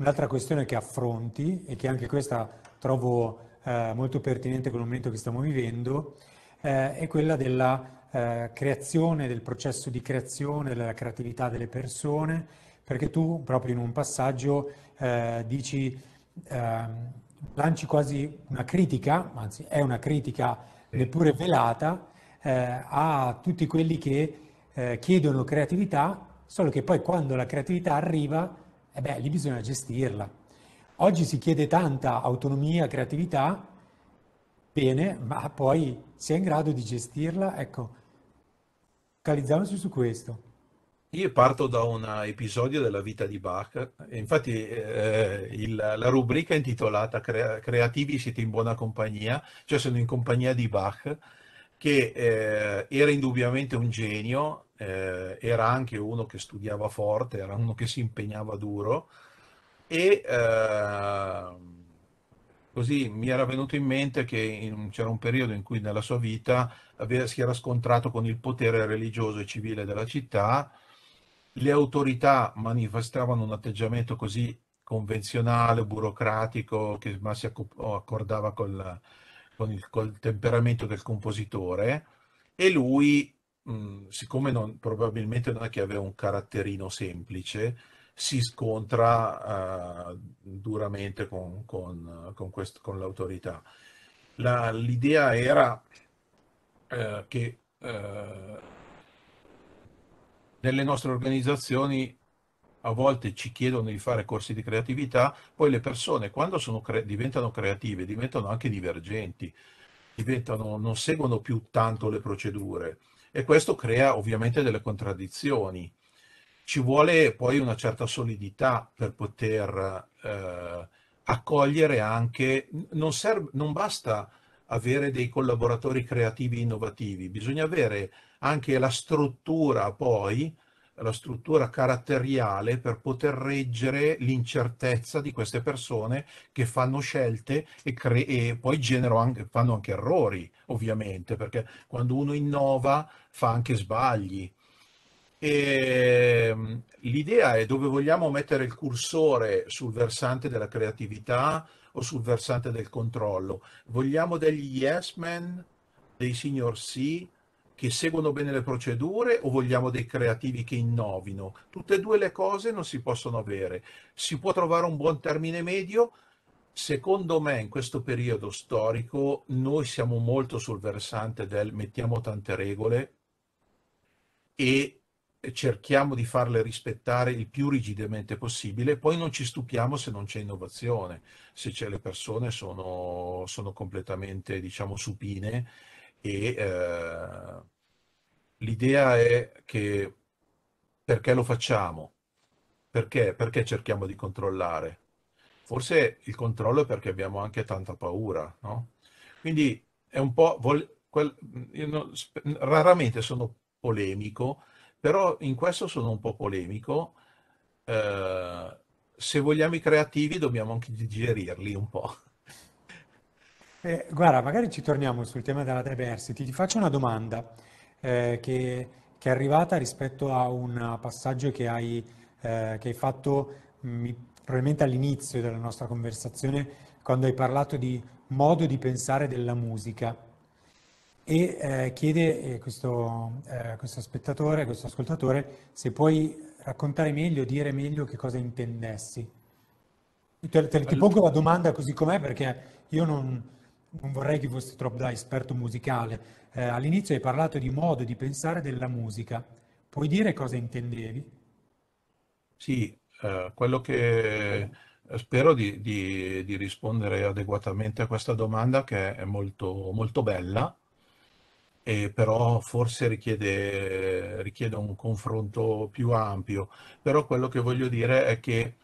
un'altra questione che affronti e che anche questa trovo eh, molto pertinente con il momento che stiamo vivendo, eh, è quella della eh, creazione, del processo di creazione, della creatività delle persone, perché tu proprio in un passaggio eh, dici ehm, lanci quasi una critica, anzi è una critica neppure velata, eh, a tutti quelli che eh, chiedono creatività, solo che poi quando la creatività arriva, eh beh, lì bisogna gestirla. Oggi si chiede tanta autonomia, creatività, bene, ma poi si è in grado di gestirla? Ecco, focalizziamoci su questo. Io parto da un episodio della vita di Bach, infatti eh, il, la rubrica è intitolata Creativi siete in buona compagnia, cioè sono in compagnia di Bach, che eh, era indubbiamente un genio, eh, era anche uno che studiava forte, era uno che si impegnava duro e eh, così mi era venuto in mente che in, c'era un periodo in cui nella sua vita aveva, si era scontrato con il potere religioso e civile della città le autorità manifestavano un atteggiamento così convenzionale, burocratico, che ma si accordava col, con il, col temperamento del compositore, e lui, mh, siccome non, probabilmente non è che aveva un caratterino semplice, si scontra uh, duramente con, con, con, questo, con l'autorità. La, l'idea era uh, che uh, nelle nostre organizzazioni a volte ci chiedono di fare corsi di creatività, poi le persone quando cre- diventano creative diventano anche divergenti, diventano, non seguono più tanto le procedure e questo crea ovviamente delle contraddizioni. Ci vuole poi una certa solidità per poter eh, accogliere anche, non, serve, non basta avere dei collaboratori creativi innovativi, bisogna avere anche la struttura poi, la struttura caratteriale per poter reggere l'incertezza di queste persone che fanno scelte e, cre- e poi anche, fanno anche errori, ovviamente, perché quando uno innova fa anche sbagli. E ehm, l'idea è dove vogliamo mettere il cursore sul versante della creatività o sul versante del controllo. Vogliamo degli yes men, dei signor sì, che seguono bene le procedure o vogliamo dei creativi che innovino? Tutte e due le cose non si possono avere. Si può trovare un buon termine medio? Secondo me in questo periodo storico noi siamo molto sul versante del mettiamo tante regole e cerchiamo di farle rispettare il più rigidamente possibile, poi non ci stupiamo se non c'è innovazione, se c'è, le persone sono, sono completamente diciamo supine e eh, l'idea è che perché lo facciamo? Perché? Perché cerchiamo di controllare? Forse il controllo è perché abbiamo anche tanta paura, no? Quindi è un po'... Vol- quel, non, raramente sono polemico, però in questo sono un po' polemico. Eh, se vogliamo i creativi dobbiamo anche digerirli un po'. Eh, guarda, magari ci torniamo sul tema della diversity. Ti faccio una domanda eh, che, che è arrivata rispetto a un passaggio che hai, eh, che hai fatto mh, mm, probabilmente all'inizio della nostra conversazione quando hai parlato di modo di pensare della musica. E eh, chiede eh, questo, eh, questo, spettatore, questo ascoltatore, se puoi raccontare meglio, dire meglio che cosa intendessi. Te, te, ti pongo la domanda così com'è perché io non, non vorrei che fossi troppo da esperto musicale. Eh, all'inizio hai parlato di modo di pensare della musica. Puoi dire cosa intendevi? Sì, eh, quello che eh, spero di, di, di, rispondere adeguatamente a questa domanda che è molto, molto bella e però forse richiede, richiede, un confronto più ampio. Però quello che voglio dire è che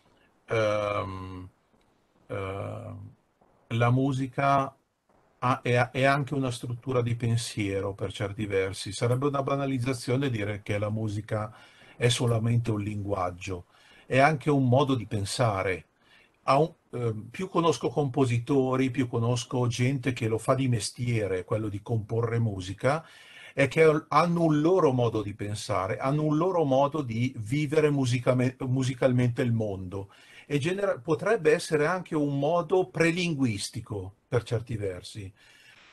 ehm, ehm, la musica è, è, anche una struttura di pensiero per certi versi. Sarebbe una banalizzazione dire che la musica è solamente un linguaggio, è anche un modo di pensare. Un, eh, più conosco compositori, più conosco gente che lo fa di mestiere, quello di comporre musica, è che hanno un loro modo di pensare, hanno un loro modo di vivere musicalmente il mondo e genera- potrebbe essere anche un modo prelinguistico per certi versi.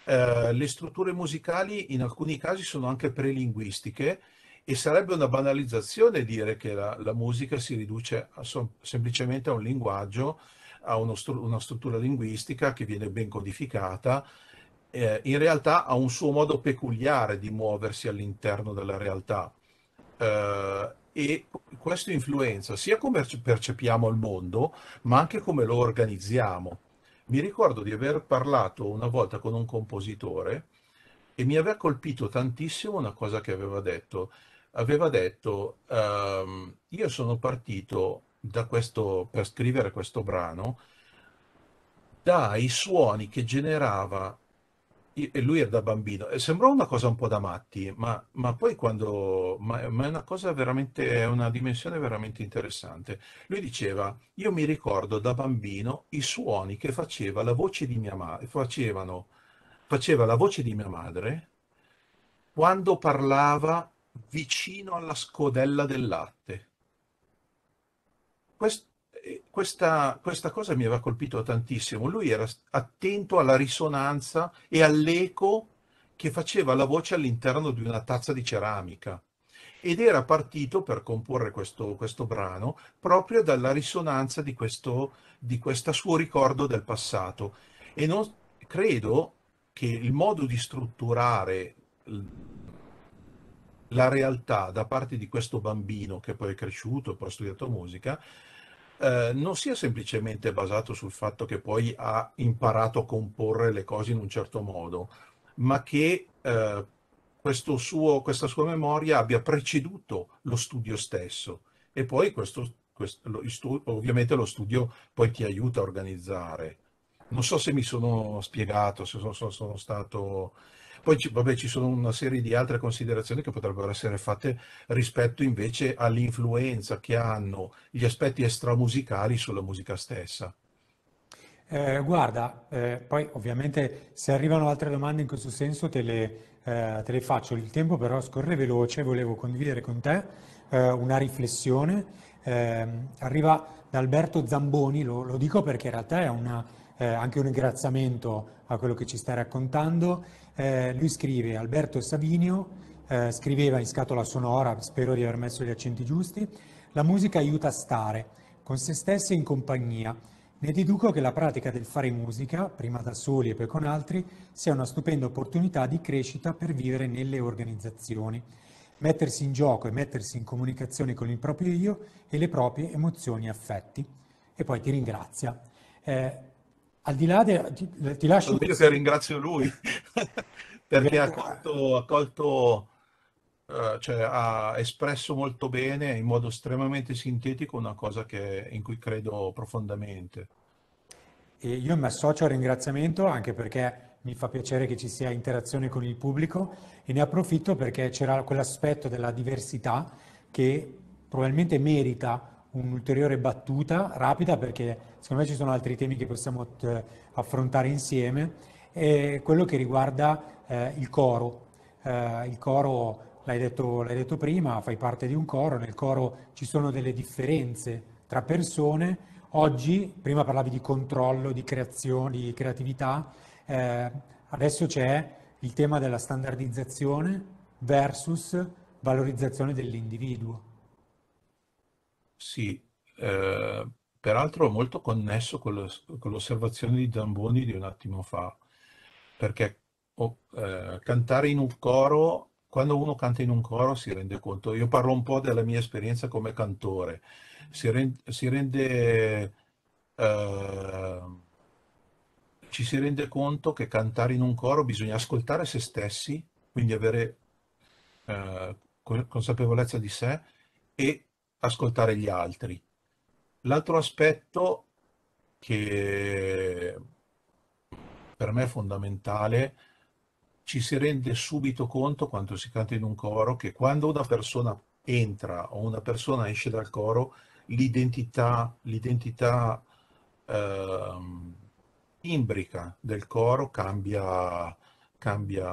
Eh, le strutture musicali in alcuni casi sono anche prelinguistiche e sarebbe una banalizzazione dire che la, la musica si riduce a som- semplicemente a un linguaggio, a stru- una struttura linguistica che viene ben codificata. Eh, in realtà ha un suo modo peculiare di muoversi all'interno della realtà. Eh, e questo influenza sia come percepiamo il mondo, ma anche come lo organizziamo. Mi ricordo di aver parlato una volta con un compositore e mi aveva colpito tantissimo una cosa che aveva detto. Aveva detto, um, io sono partito da questo, per scrivere questo brano dai suoni che generava e lui era da bambino. E sembrò una cosa un po' da matti, ma, ma poi quando... Ma, ma, è una cosa veramente, è una dimensione veramente interessante. Lui diceva, io mi ricordo da bambino i suoni che faceva la voce di mia madre, facevano, faceva la voce di mia madre quando parlava vicino alla scodella del latte. Questo eh, questa, questa, cosa mi aveva colpito tantissimo. Lui era attento alla risonanza e all'eco che faceva la voce all'interno di una tazza di ceramica. Ed era partito per comporre questo, questo brano proprio dalla risonanza di questo di suo ricordo del passato. E non, credo che il modo di strutturare la realtà da parte di questo bambino che poi è cresciuto, poi ha studiato musica, eh, non sia semplicemente basato sul fatto che poi ha imparato a comporre le cose in un certo modo, ma che eh, suo, questa sua memoria abbia preceduto lo studio stesso e poi questo, questo, lo, ovviamente lo studio poi ti aiuta a organizzare. Non so se mi sono spiegato, se sono, sono stato... Poi ci, vabbè, ci sono una serie di altre considerazioni che potrebbero essere fatte rispetto invece all'influenza che hanno gli aspetti estramusicali sulla musica stessa. Eh, guarda, eh, poi ovviamente se arrivano altre domande in questo senso te le, eh, te le faccio. Il tempo però scorre veloce, volevo condividere con te eh, una riflessione. Ehm, arriva da Alberto Zamboni, lo, lo, dico perché in realtà è una, eh, anche un ringraziamento a quello che ci stai raccontando. Eh, lui scrive Alberto Savinio, eh, scriveva in scatola sonora, spero di aver messo gli accenti giusti, la musica aiuta a stare, con se stessi e in compagnia. Ne deduco che la pratica del fare musica, prima da soli e poi con altri, sia una stupenda opportunità di crescita per vivere nelle organizzazioni, mettersi in gioco e mettersi in comunicazione con il proprio io e le proprie emozioni e affetti. E poi ti ringrazia. Eh, al di là del... Ti, ti lascio... Io che ringrazio lui, perché ha colto, ha uh, cioè, ha espresso molto bene, in modo estremamente sintetico, una cosa che, in cui credo profondamente. E io mi associo al ringraziamento anche perché mi fa piacere che ci sia interazione con il pubblico e ne approfitto perché c'era quell'aspetto della diversità che probabilmente merita un'ulteriore battuta rapida perché secondo me ci sono altri temi che possiamo t- eh, affrontare insieme, è quello che riguarda eh, il coro. Eh, il coro, l'hai detto, l'hai detto prima, fai parte di un coro, nel coro ci sono delle differenze tra persone. Oggi, prima parlavi di controllo, di creazione, di creatività, eh, adesso c'è il tema della standardizzazione versus valorizzazione dell'individuo. Sì, eh, peraltro molto connesso con l'osservazione di Zamboni di un attimo fa, perché oh, eh, cantare in un coro, quando uno canta in un coro si rende conto, io parlo un po' della mia esperienza come cantore, si, rend, si rende... Eh, ci si rende conto che cantare in un coro bisogna ascoltare se stessi, quindi avere eh, consapevolezza di sé e ascoltare gli altri. L'altro aspetto che per me è fondamentale, ci si rende subito conto quando si canta in un coro che quando una persona entra o una persona esce dal coro, l'identità, l'identità eh, imbrica del coro cambia cambia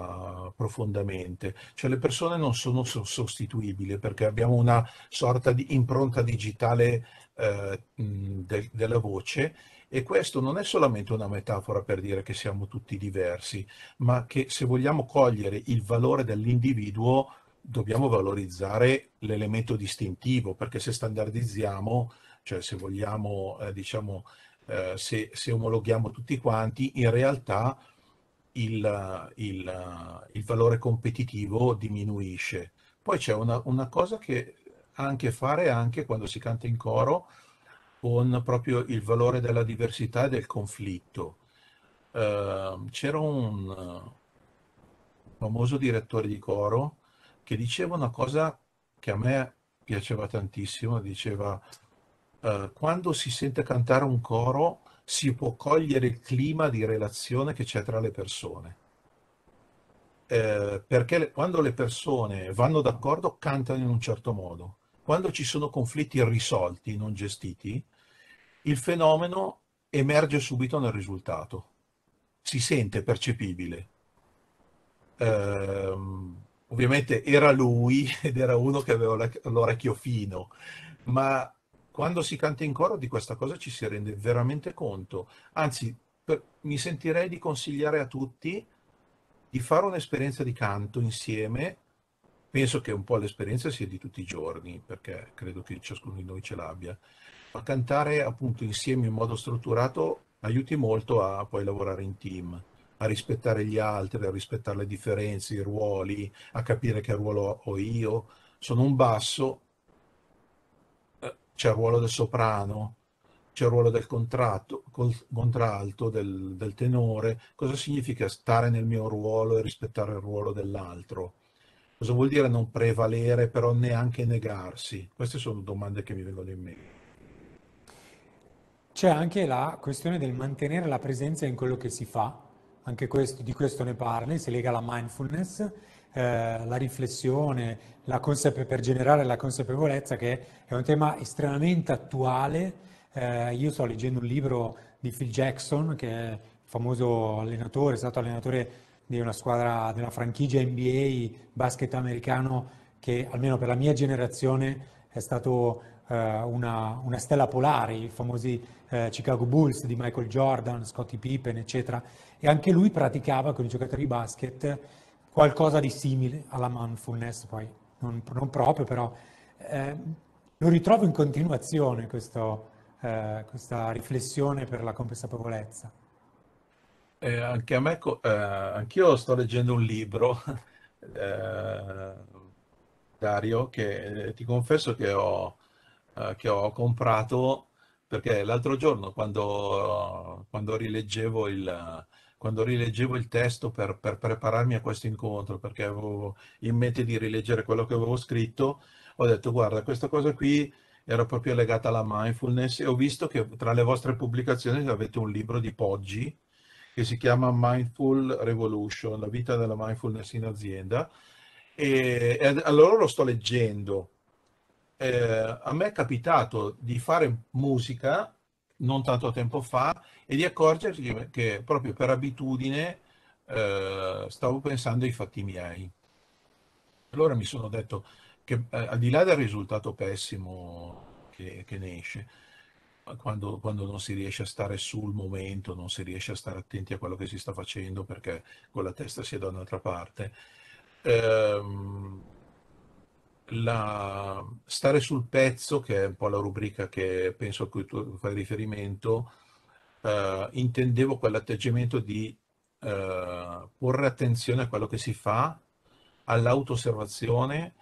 profondamente. Cioè le persone non sono sostituibili perché abbiamo una sorta di impronta digitale eh, de della voce e questo non è solamente una metafora per dire che siamo tutti diversi, ma che se vogliamo cogliere il valore dell'individuo dobbiamo valorizzare l'elemento distintivo perché se standardizziamo, cioè se vogliamo, eh, diciamo, eh, se, se omologhiamo tutti quanti, in realtà il, il, il valore competitivo diminuisce. Poi c'è una, una, cosa che ha a che fare anche quando si canta in coro con proprio il valore della diversità e del conflitto. Uh, c'era un famoso direttore di coro che diceva una cosa che a me piaceva tantissimo, diceva uh, quando si sente cantare un coro si può cogliere il clima di relazione che c'è tra le persone. Eh, perché le, quando le persone vanno d'accordo cantano in un certo modo, quando ci sono conflitti irrisolti, non gestiti, il fenomeno emerge subito nel risultato, si sente percepibile. Eh, ovviamente era lui ed era uno che aveva l'orecchio fino, ma quando si canta in coro di questa cosa ci si rende veramente conto. Anzi, per, mi sentirei di consigliare a tutti di fare un'esperienza di canto insieme. Penso che un po' l'esperienza sia di tutti i giorni, perché credo che ciascuno di noi ce l'abbia. Ma cantare appunto insieme in modo strutturato aiuti molto a poi lavorare in team a rispettare gli altri, a rispettare le differenze, i ruoli, a capire che ruolo ho io. Sono un basso, c'è il ruolo del soprano, c'è il ruolo del contratto, contralto, del, del, tenore, cosa significa stare nel mio ruolo e rispettare il ruolo dell'altro? Cosa vuol dire non prevalere, però neanche negarsi? Queste sono domande che mi vengono in mente. C'è anche la questione del mantenere la presenza in quello che si fa, anche questo, di questo ne parli, si lega alla mindfulness eh, la riflessione la per generare la consapevolezza che è un tema estremamente attuale. Eh, io sto leggendo un libro di Phil Jackson, che è famoso allenatore, è stato allenatore di una squadra della franchigia NBA basket americano che almeno per la mia generazione è stato eh, una, una, stella polare, i famosi eh, Chicago Bulls di Michael Jordan, Scottie Pippen, eccetera. E anche lui praticava con i giocatori di basket qualcosa di simile alla mindfulness, poi non, non proprio, però eh, lo ritrovo in continuazione questo, eh, questa riflessione per la consapevolezza. Eh, anche a me, eh, anch'io sto leggendo un libro, eh, Dario, che eh, ti confesso che ho, eh, che ho comprato perché l'altro giorno quando, quando rileggevo il, quando rileggevo il testo per, per prepararmi a questo incontro, perché avevo in mente di rileggere quello che avevo scritto, ho detto guarda, questa cosa qui era proprio legata alla mindfulness e ho visto che tra le vostre pubblicazioni avete un libro di Poggi che si chiama Mindful Revolution, la vita della mindfulness in azienda e, e allora lo sto leggendo. Eh, a me è capitato di fare musica non tanto tempo fa e di accorgersi che proprio per abitudine eh, stavo pensando ai fatti miei. Allora mi sono detto che eh, al di là del risultato pessimo che, che ne esce, quando, quando, non si riesce a stare sul momento, non si riesce a stare attenti a quello che si sta facendo perché con la testa si è da un'altra parte, ehm, la, stare sul pezzo, che è un po' la rubrica che penso a cui tu fai riferimento, eh, intendevo quell'atteggiamento di eh, porre attenzione a quello che si fa, all'autoosservazione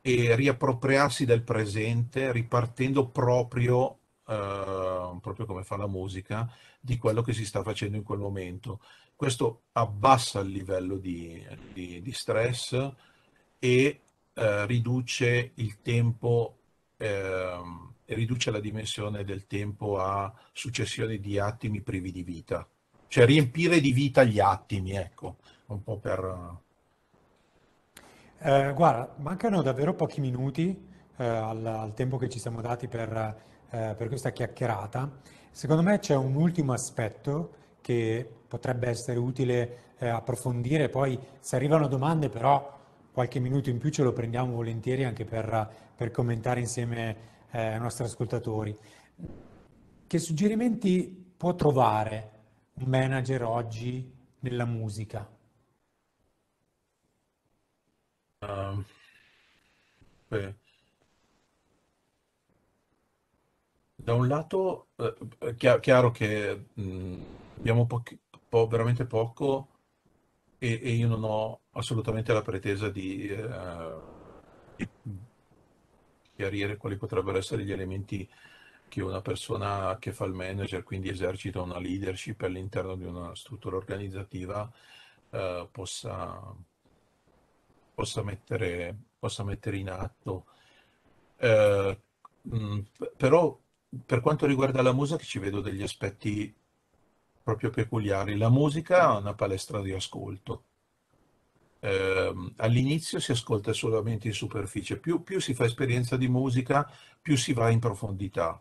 e riappropriarsi del presente ripartendo proprio, eh, proprio come fa la musica, di quello che si sta facendo in quel momento. Questo abbassa il livello di, di, di stress e eh, riduce il tempo, eh, riduce la dimensione del tempo a successioni di attimi privi di vita. Cioè riempire di vita gli attimi, ecco, un po' per... Eh, guarda, mancano davvero pochi minuti eh, al, al, tempo che ci siamo dati per, eh, per questa chiacchierata. Secondo me c'è un ultimo aspetto che potrebbe essere utile eh, approfondire, poi se arrivano domande però qualche minuto in più ce lo prendiamo volentieri anche per, per commentare insieme eh, ai nostri ascoltatori. Che suggerimenti può trovare un manager oggi nella musica? Um, beh. da un lato è eh, eh, chiaro che mm, abbiamo po- po- veramente poco e, e io non ho assolutamente la pretesa di, eh, chiarire quali potrebbero essere gli elementi che una persona che fa il manager, quindi esercita una leadership all'interno di una struttura organizzativa, eh, possa, possa, mettere, possa, mettere, in atto. Eh, mh, però per quanto riguarda la musica ci vedo degli aspetti proprio peculiari. La musica è una palestra di ascolto. Eh, all'inizio si ascolta solamente in superficie, più, più, si fa esperienza di musica, più si va in profondità.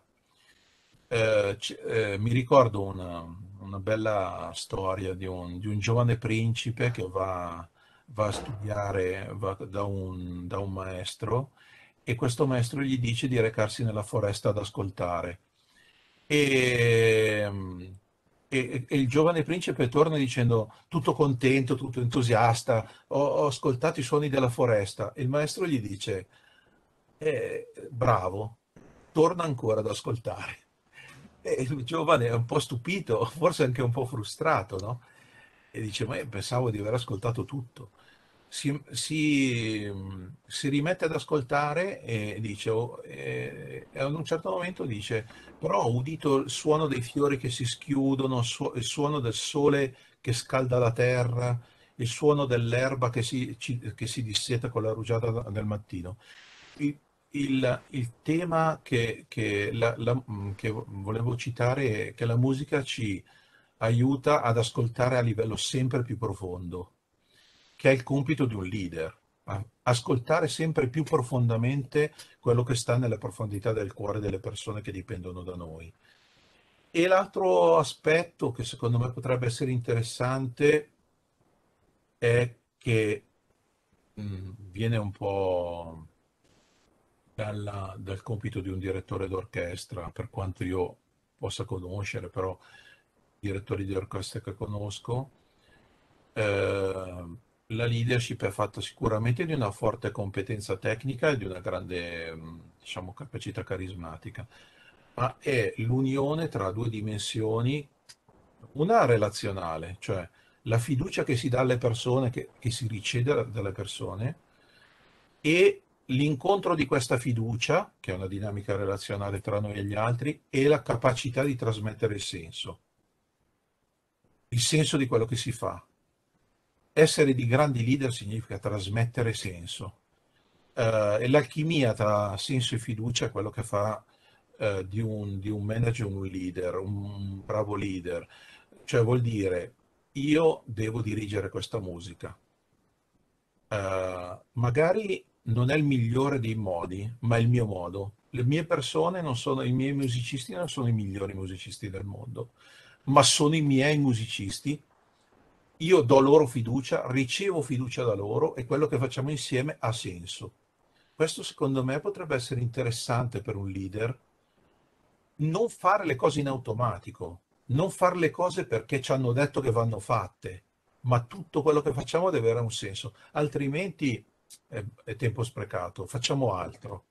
Eh, eh, mi ricordo una, una, bella storia di un, di un giovane principe che va, va a studiare va da, un, da un maestro e questo maestro gli dice di recarsi nella foresta ad ascoltare. E e, e, il giovane principe torna dicendo tutto contento, tutto entusiasta, ho, ho ascoltato i suoni della foresta. E il maestro gli dice, eh, bravo, torna ancora ad ascoltare. E il giovane è un po' stupito, forse anche un po' frustrato, no? E dice, ma io pensavo di aver ascoltato tutto. Si, si, si rimette ad ascoltare e dice, oh, eh, a un certo momento dice, però ho udito il suono dei fiori che si schiudono, il suono del sole che scalda la terra, il suono dell'erba che si, che si disseta con la rugiada del mattino. Il, il, il tema che, che, la, la, mm, che, volevo citare è che la musica ci aiuta ad ascoltare a livello sempre più profondo, che è il compito di un leader ascoltare sempre più profondamente quello che sta nella profondità del cuore delle persone che dipendono da noi. E l'altro aspetto che secondo me potrebbe essere interessante è che mh, mm, viene un po' dalla, dal compito di un direttore d'orchestra, per quanto io possa conoscere, però direttori di orchestra che conosco, eh, la leadership è fatta sicuramente di una forte competenza tecnica e di una grande mm, diciamo, capacità carismatica, ma è l'unione tra due dimensioni, una relazionale, cioè la fiducia che si dà alle persone, che, che si riceve dalle persone, e l'incontro di questa fiducia, che è una dinamica relazionale tra noi e gli altri, e la capacità di trasmettere il senso, il senso di quello che si fa, essere di grandi leader significa trasmettere senso. Uh, e l'alchimia tra senso e fiducia è quello che fa uh, di, un, di, un, manager un leader, un bravo leader. Cioè vuol dire io devo dirigere questa musica. Uh, magari non è il migliore dei modi, ma è il mio modo. Le mie persone non sono, i miei musicisti non sono i migliori musicisti del mondo, ma sono i miei musicisti io do loro fiducia, ricevo fiducia da loro e quello che facciamo insieme ha senso. Questo secondo me potrebbe essere interessante per un leader, non fare le cose in automatico, non fare le cose perché ci hanno detto che vanno fatte, ma tutto quello che facciamo deve avere un senso, altrimenti è, è tempo sprecato, facciamo altro.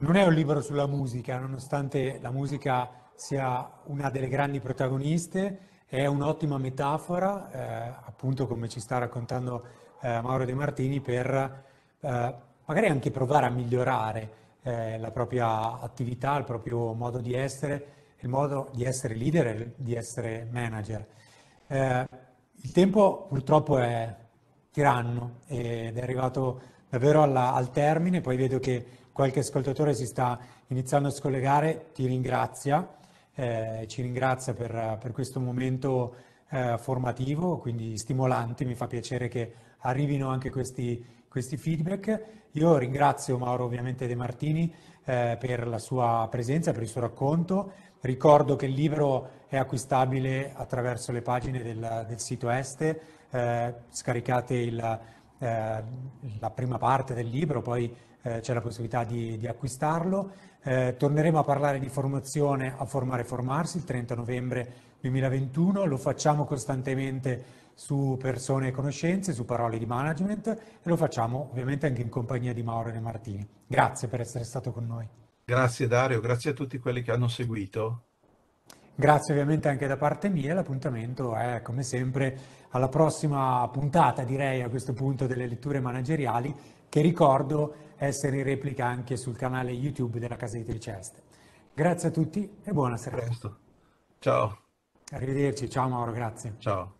Non è un libro sulla musica, nonostante la musica sia una delle grandi protagoniste, è un'ottima metafora, eh, appunto come ci sta raccontando eh, Mauro De Martini, per eh, magari anche provare a migliorare eh, la propria attività, il proprio modo di essere, il modo di essere leader e di essere manager. Eh, il tempo purtroppo è tiranno ed è arrivato davvero alla, al termine, poi vedo che qualche ascoltatore si sta iniziando a scollegare, ti ringrazia eh, ci ringrazia per, per questo momento eh, formativo, quindi stimolante, mi fa piacere che arrivino anche questi, questi feedback. Io ringrazio Mauro ovviamente De Martini eh, per la sua presenza, per il suo racconto. Ricordo che il libro è acquistabile attraverso le pagine del, del sito Este, eh, scaricate il, eh, la prima parte del libro, poi eh, c'è la possibilità di, di acquistarlo. Eh, torneremo a parlare di formazione a formare e formarsi il 30 novembre 2021, lo facciamo costantemente su persone e conoscenze, su parole di management e lo facciamo ovviamente anche in compagnia di Mauro De Martini. Grazie per essere stato con noi. Grazie Dario, grazie a tutti quelli che hanno seguito. Grazie ovviamente anche da parte mia, l'appuntamento è come sempre alla prossima puntata direi a questo punto delle letture manageriali che ricordo essere in replica anche sul canale YouTube della Casa Editrice Est. Grazie a tutti e buona serata. Ciao. Arrivederci, ciao Mauro, grazie. Ciao.